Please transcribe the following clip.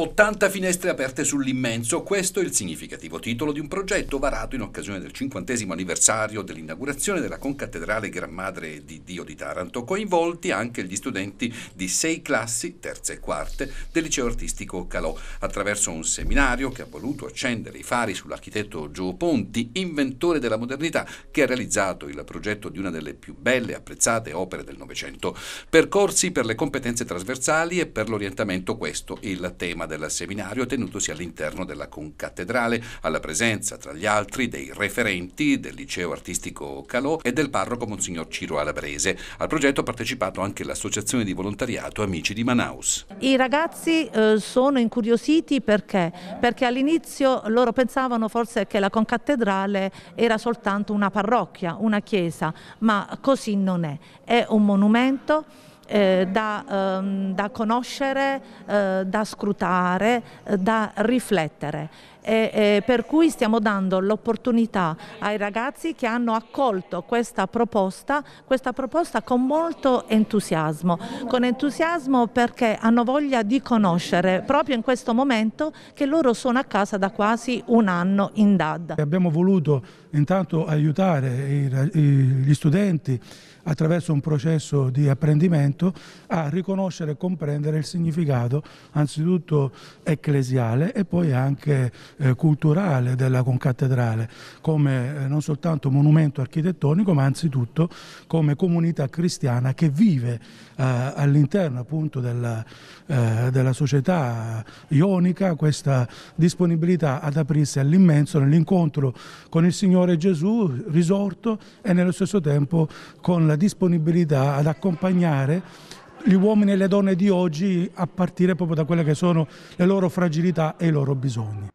80 finestre aperte sull'immenso, questo è il significativo titolo di un progetto varato in occasione del 50 anniversario dell'inaugurazione della concattedrale Gran Madre di Dio di Taranto, coinvolti anche gli studenti di sei classi, terze e quarte, del liceo artistico Calò, attraverso un seminario che ha voluto accendere i fari sull'architetto Gio Ponti, inventore della modernità, che ha realizzato il progetto di una delle più belle e apprezzate opere del Novecento. Percorsi per le competenze trasversali e per l'orientamento, questo è il tema del seminario tenutosi all'interno della concattedrale, alla presenza, tra gli altri, dei referenti del liceo artistico Calò e del parroco Monsignor Ciro Alabrese. Al progetto ha partecipato anche l'associazione di volontariato Amici di Manaus. I ragazzi eh, sono incuriositi perché? Perché all'inizio loro pensavano forse che la concattedrale era soltanto una parrocchia, una chiesa, ma così non è. È un monumento eh, da, ehm, da, conoscere, eh, da scrutare, eh, da riflettere e, e per cui stiamo dando l'opportunità ai ragazzi che hanno accolto questa proposta, questa proposta con molto entusiasmo, con entusiasmo perché hanno voglia di conoscere proprio in questo momento che loro sono a casa da quasi un anno in DAD. Abbiamo voluto intanto aiutare gli studenti attraverso un processo di apprendimento a riconoscere e comprendere il significato anzitutto ecclesiale e poi anche eh, culturale della concattedrale, come eh, non soltanto monumento architettonico, ma anzitutto come comunità cristiana che vive eh, all'interno appunto della, eh, della, società ionica questa disponibilità ad aprirsi all'immenso nell'incontro con il Signore Gesù risorto e nello stesso tempo con la disponibilità ad accompagnare gli uomini e le donne di oggi a partire proprio da quelle che sono le loro fragilità e i loro bisogni.